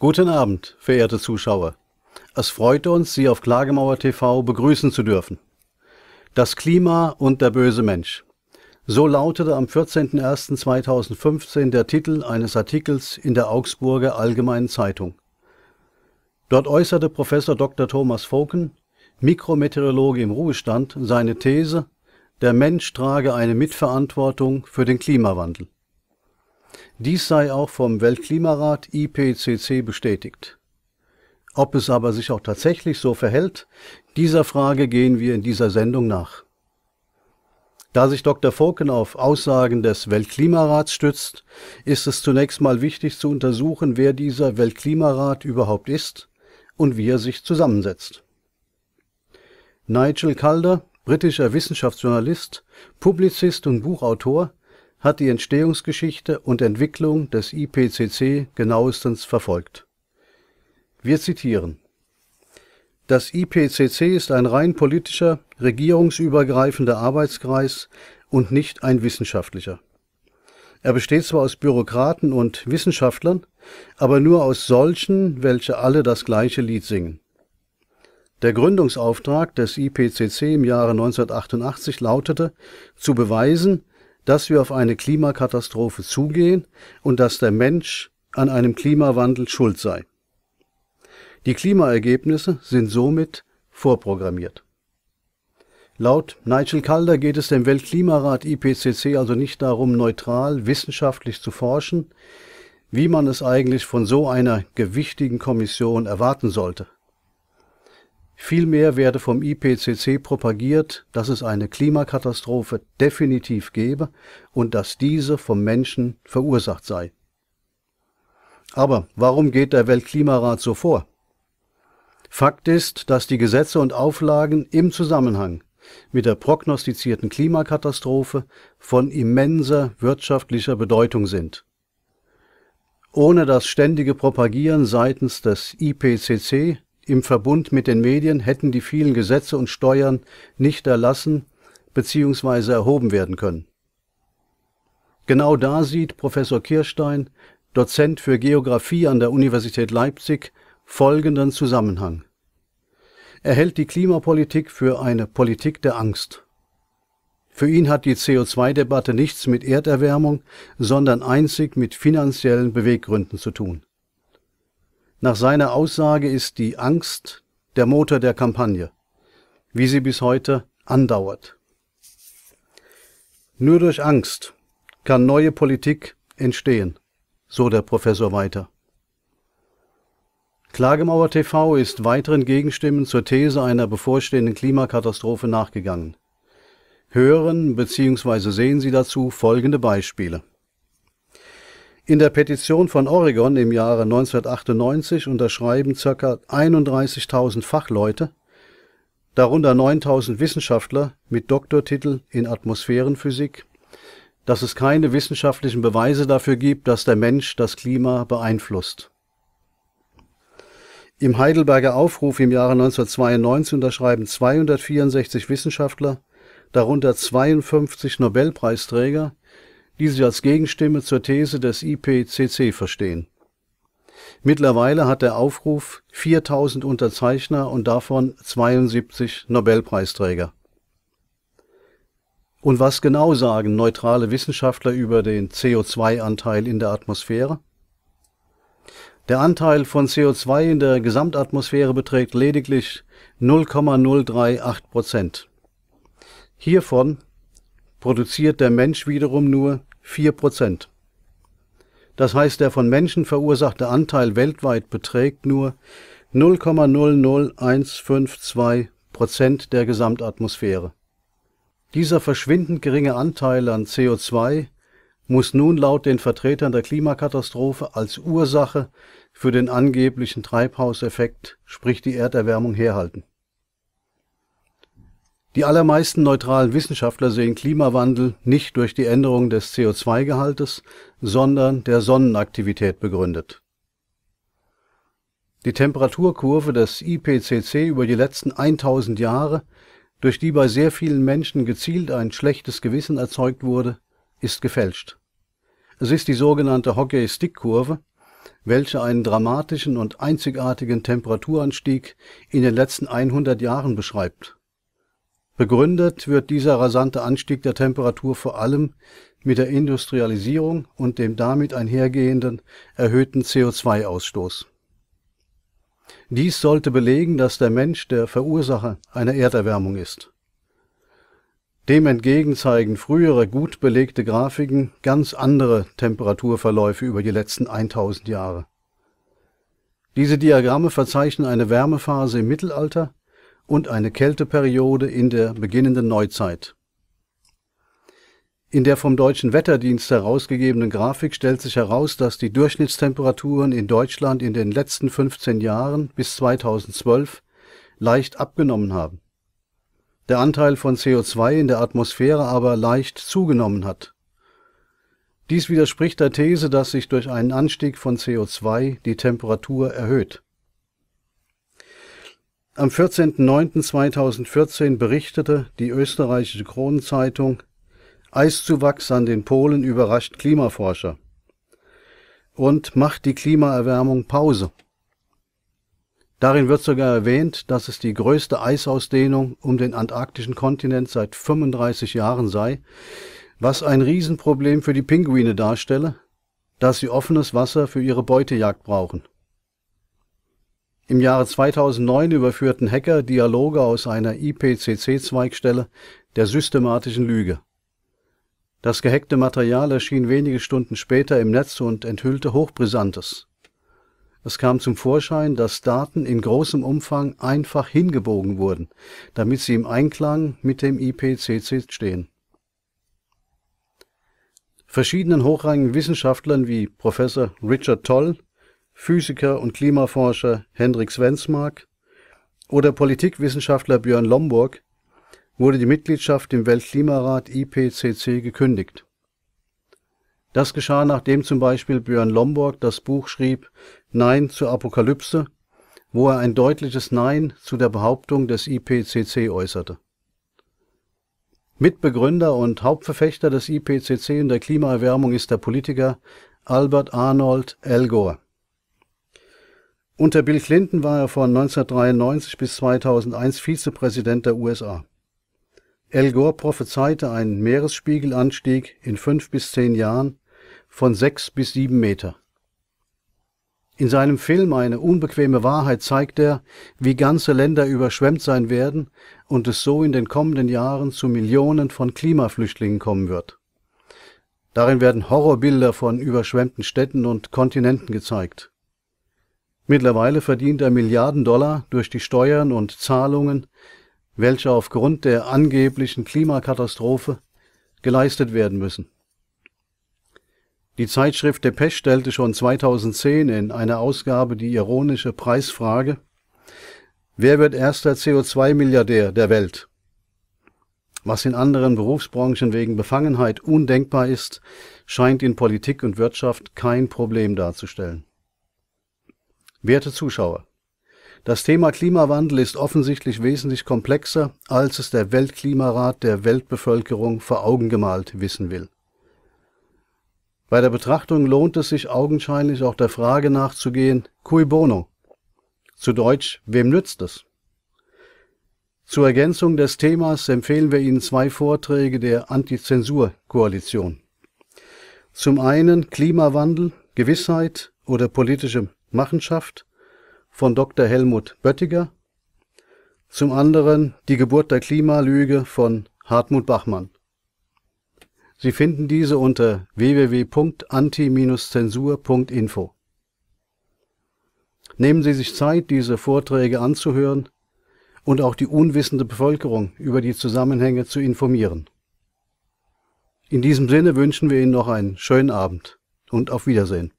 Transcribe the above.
Guten Abend, verehrte Zuschauer. Es freut uns, Sie auf Klagemauer TV begrüßen zu dürfen. Das Klima und der böse Mensch. So lautete am 14.01.2015 der Titel eines Artikels in der Augsburger Allgemeinen Zeitung. Dort äußerte Professor Dr. Thomas Foken, Mikrometeorologe im Ruhestand, seine These, der Mensch trage eine Mitverantwortung für den Klimawandel. Dies sei auch vom Weltklimarat IPCC bestätigt. Ob es aber sich auch tatsächlich so verhält, dieser Frage gehen wir in dieser Sendung nach. Da sich Dr. Voken auf Aussagen des Weltklimarats stützt, ist es zunächst mal wichtig zu untersuchen, wer dieser Weltklimarat überhaupt ist und wie er sich zusammensetzt. Nigel Calder, britischer Wissenschaftsjournalist, Publizist und Buchautor, hat die Entstehungsgeschichte und Entwicklung des IPCC genauestens verfolgt. Wir zitieren Das IPCC ist ein rein politischer, regierungsübergreifender Arbeitskreis und nicht ein wissenschaftlicher. Er besteht zwar aus Bürokraten und Wissenschaftlern, aber nur aus solchen, welche alle das gleiche Lied singen. Der Gründungsauftrag des IPCC im Jahre 1988 lautete, zu beweisen, dass wir auf eine Klimakatastrophe zugehen und dass der Mensch an einem Klimawandel schuld sei. Die Klimaergebnisse sind somit vorprogrammiert. Laut Nigel Calder geht es dem Weltklimarat IPCC also nicht darum, neutral wissenschaftlich zu forschen, wie man es eigentlich von so einer gewichtigen Kommission erwarten sollte. Vielmehr werde vom IPCC propagiert, dass es eine Klimakatastrophe definitiv gebe und dass diese vom Menschen verursacht sei. Aber warum geht der Weltklimarat so vor? Fakt ist, dass die Gesetze und Auflagen im Zusammenhang mit der prognostizierten Klimakatastrophe von immenser wirtschaftlicher Bedeutung sind. Ohne das ständige Propagieren seitens des IPCC im Verbund mit den Medien hätten die vielen Gesetze und Steuern nicht erlassen bzw. erhoben werden können. Genau da sieht Professor Kirstein, Dozent für Geographie an der Universität Leipzig, folgenden Zusammenhang. Er hält die Klimapolitik für eine Politik der Angst. Für ihn hat die CO2-Debatte nichts mit Erderwärmung, sondern einzig mit finanziellen Beweggründen zu tun. Nach seiner Aussage ist die Angst der Motor der Kampagne, wie sie bis heute andauert. Nur durch Angst kann neue Politik entstehen, so der Professor weiter. Klagemauer TV ist weiteren Gegenstimmen zur These einer bevorstehenden Klimakatastrophe nachgegangen. Hören bzw. sehen Sie dazu folgende Beispiele. In der Petition von Oregon im Jahre 1998 unterschreiben ca. 31.000 Fachleute, darunter 9.000 Wissenschaftler mit Doktortitel in Atmosphärenphysik, dass es keine wissenschaftlichen Beweise dafür gibt, dass der Mensch das Klima beeinflusst. Im Heidelberger Aufruf im Jahre 1992 unterschreiben 264 Wissenschaftler, darunter 52 Nobelpreisträger, die sich als Gegenstimme zur These des IPCC verstehen. Mittlerweile hat der Aufruf 4000 Unterzeichner und davon 72 Nobelpreisträger. Und was genau sagen neutrale Wissenschaftler über den CO2-Anteil in der Atmosphäre? Der Anteil von CO2 in der Gesamtatmosphäre beträgt lediglich 0,038 Prozent. Hiervon produziert der Mensch wiederum nur 4%. Das heißt, der von Menschen verursachte Anteil weltweit beträgt nur 0,00152 Prozent der Gesamtatmosphäre. Dieser verschwindend geringe Anteil an CO2 muss nun laut den Vertretern der Klimakatastrophe als Ursache für den angeblichen Treibhauseffekt, sprich die Erderwärmung, herhalten die allermeisten neutralen Wissenschaftler sehen Klimawandel nicht durch die Änderung des CO2-Gehaltes, sondern der Sonnenaktivität begründet. Die Temperaturkurve des IPCC über die letzten 1000 Jahre, durch die bei sehr vielen Menschen gezielt ein schlechtes Gewissen erzeugt wurde, ist gefälscht. Es ist die sogenannte Hockey-Stick-Kurve, welche einen dramatischen und einzigartigen Temperaturanstieg in den letzten 100 Jahren beschreibt Begründet wird dieser rasante Anstieg der Temperatur vor allem mit der Industrialisierung und dem damit einhergehenden erhöhten CO2-Ausstoß. Dies sollte belegen, dass der Mensch der Verursacher einer Erderwärmung ist. Dem entgegen zeigen frühere gut belegte Grafiken ganz andere Temperaturverläufe über die letzten 1000 Jahre. Diese Diagramme verzeichnen eine Wärmephase im Mittelalter und eine Kälteperiode in der beginnenden Neuzeit. In der vom Deutschen Wetterdienst herausgegebenen Grafik stellt sich heraus, dass die Durchschnittstemperaturen in Deutschland in den letzten 15 Jahren bis 2012 leicht abgenommen haben. Der Anteil von CO2 in der Atmosphäre aber leicht zugenommen hat. Dies widerspricht der These, dass sich durch einen Anstieg von CO2 die Temperatur erhöht am 14.09.2014 berichtete die österreichische Kronenzeitung Eiszuwachs an den Polen überrascht Klimaforscher und macht die Klimaerwärmung Pause. Darin wird sogar erwähnt, dass es die größte Eisausdehnung um den antarktischen Kontinent seit 35 Jahren sei, was ein Riesenproblem für die Pinguine darstelle, dass sie offenes Wasser für ihre Beutejagd brauchen. Im Jahre 2009 überführten Hacker Dialoge aus einer IPCC-Zweigstelle der systematischen Lüge. Das gehackte Material erschien wenige Stunden später im Netz und enthüllte Hochbrisantes. Es kam zum Vorschein, dass Daten in großem Umfang einfach hingebogen wurden, damit sie im Einklang mit dem IPCC stehen. Verschiedenen hochrangigen Wissenschaftlern wie Professor Richard Toll Physiker und Klimaforscher Hendrik Svensmark oder Politikwissenschaftler Björn Lomborg wurde die Mitgliedschaft im Weltklimarat IPCC gekündigt. Das geschah, nachdem zum Beispiel Björn Lomborg das Buch schrieb Nein zur Apokalypse, wo er ein deutliches Nein zu der Behauptung des IPCC äußerte. Mitbegründer und Hauptverfechter des IPCC und der Klimaerwärmung ist der Politiker Albert Arnold Elgor. Unter Bill Clinton war er von 1993 bis 2001 Vizepräsident der USA. Al Gore prophezeite einen Meeresspiegelanstieg in fünf bis zehn Jahren von sechs bis sieben Meter. In seinem Film Eine unbequeme Wahrheit zeigt er, wie ganze Länder überschwemmt sein werden und es so in den kommenden Jahren zu Millionen von Klimaflüchtlingen kommen wird. Darin werden Horrorbilder von überschwemmten Städten und Kontinenten gezeigt. Mittlerweile verdient er Milliarden Dollar durch die Steuern und Zahlungen, welche aufgrund der angeblichen Klimakatastrophe geleistet werden müssen. Die Zeitschrift Depeche stellte schon 2010 in einer Ausgabe die ironische Preisfrage, wer wird erster CO2-Milliardär der Welt? Was in anderen Berufsbranchen wegen Befangenheit undenkbar ist, scheint in Politik und Wirtschaft kein Problem darzustellen. Werte Zuschauer, das Thema Klimawandel ist offensichtlich wesentlich komplexer, als es der Weltklimarat der Weltbevölkerung vor Augen gemalt wissen will. Bei der Betrachtung lohnt es sich augenscheinlich auch der Frage nachzugehen, cui bono? Zu Deutsch, wem nützt es? Zur Ergänzung des Themas empfehlen wir Ihnen zwei Vorträge der Antizensur-Koalition. Zum einen Klimawandel, Gewissheit oder politische Machenschaft von Dr. Helmut Böttiger, zum anderen Die Geburt der Klimalüge von Hartmut Bachmann. Sie finden diese unter www.anti-zensur.info. Nehmen Sie sich Zeit, diese Vorträge anzuhören und auch die unwissende Bevölkerung über die Zusammenhänge zu informieren. In diesem Sinne wünschen wir Ihnen noch einen schönen Abend und auf Wiedersehen.